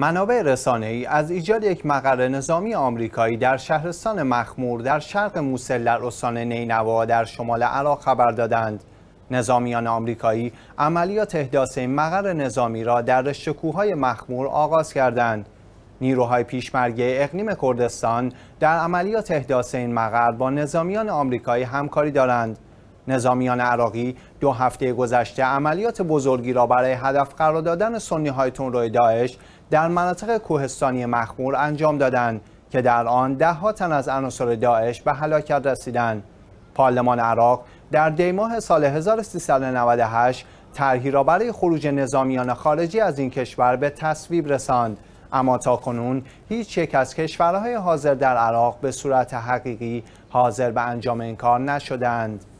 منابع رسانه‌ای از ایجاد یک مقر نظامی آمریکایی در شهرستان مخمور در شرق موسل در استان نینوا در شمال عراق خبر دادند. نظامیان آمریکایی عملیات احداث این مقر نظامی را در رشته مخمور آغاز کردند. نیروهای پیشمرگه اقلیم کردستان در عملیات احداث این مقر با نظامیان آمریکایی همکاری دارند. نظامیان عراقی دو هفته گذشته عملیات بزرگی را برای هدف قرار دادن سنی های روی داعش در مناطق کوهستانی مخمور انجام دادند که در آن ده ها تن از عناصر داعش به هلاکت رسیدند پارلمان عراق در دیماه سال 1398 طرحی را برای خروج نظامیان خارجی از این کشور به تصویب رساند اما تا کنون هیچ یک از کشورهای حاضر در عراق به صورت حقیقی حاضر به انجام این کار نشدند